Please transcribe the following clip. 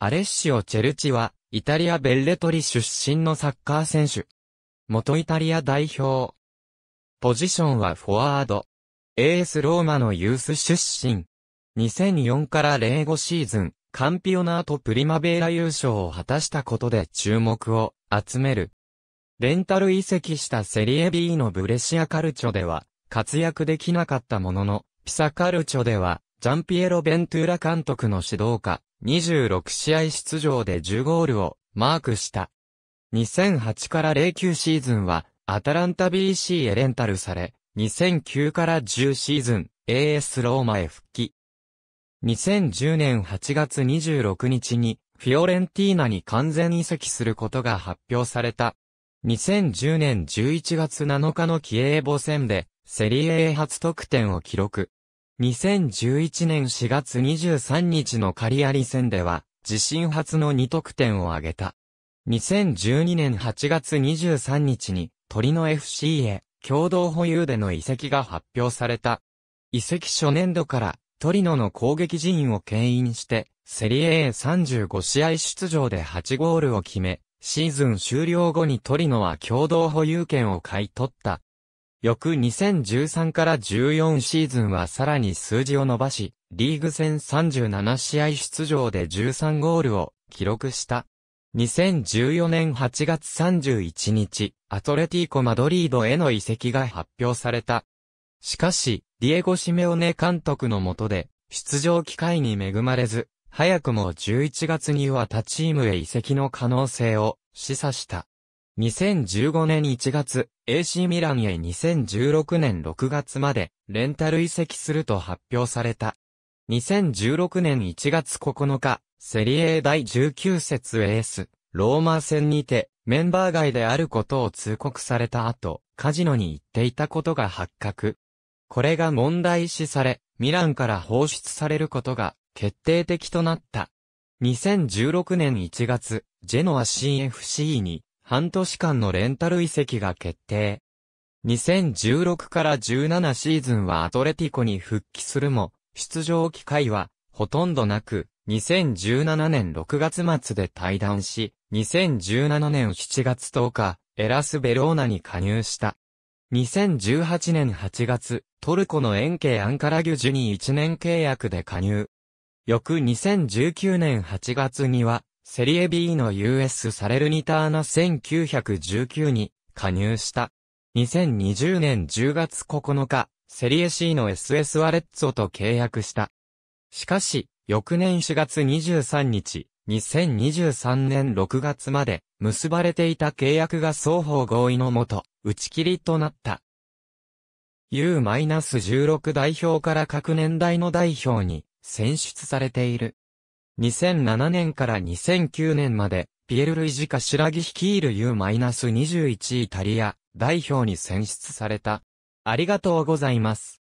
アレッシオ・チェルチは、イタリア・ベッレトリ出身のサッカー選手。元イタリア代表。ポジションはフォワード。AS ローマのユース出身。2004から05シーズン、カンピオナートプリマベーラ優勝を果たしたことで注目を集める。レンタル移籍したセリエ B のブレシアカルチョでは活躍できなかったものの、ピサカルチョではジャンピエロ・ベントゥーラ監督の指導下、26試合出場で10ゴールをマークした。2008から09シーズンは、アタランタ BC へレンタルされ、2009から10シーズン、AS ローマへ復帰。2010年8月26日に、フィオレンティーナに完全移籍することが発表された。2010年11月7日のキエーボ戦で、セリエ A 初得点を記録。2011年4月23日のカリアリ戦では、自身初の2得点を挙げた。2012年8月23日に、鳥の FC へ、共同保有での移籍が発表された。移籍初年度から、トリノの攻撃陣を牽引して、セリエ A35 試合出場で8ゴールを決め、シーズン終了後にトリノは共同保有権を買い取った。翌2013から14シーズンはさらに数字を伸ばし、リーグ戦37試合出場で13ゴールを記録した。2014年8月31日、アトレティコ・マドリードへの移籍が発表された。しかし、ディエゴ・シメオネ監督の下で、出場機会に恵まれず、早くも11月には他チームへ移籍の可能性を示唆した。2015年1月、AC ミランへ2016年6月まで、レンタル移籍すると発表された。2016年1月9日、セリエ第19節エース、ローマ戦にて、メンバー外であることを通告された後、カジノに行っていたことが発覚。これが問題視され、ミランから放出されることが決定的となった。2016年1月、ジェノア CFC に半年間のレンタル移籍が決定。2016から17シーズンはアトレティコに復帰するも、出場機会はほとんどなく、2017年6月末で退団し、2017年7月10日、エラス・ベローナに加入した。2018年8月、トルコの円形アンカラギュジュに1年契約で加入。翌2019年8月には、セリエ B の US サレルニターナ1919に加入した。2020年10月9日、セリエ C の SS ワレッツォと契約した。しかし、翌年4月23日、2023年6月まで結ばれていた契約が双方合意のもと、打ち切りとなった。U-16 代表から各年代の代表に選出されている。2007年から2009年まで、ピエル・ルイジ・カシラギ率いる U-21 イタリア代表に選出された。ありがとうございます。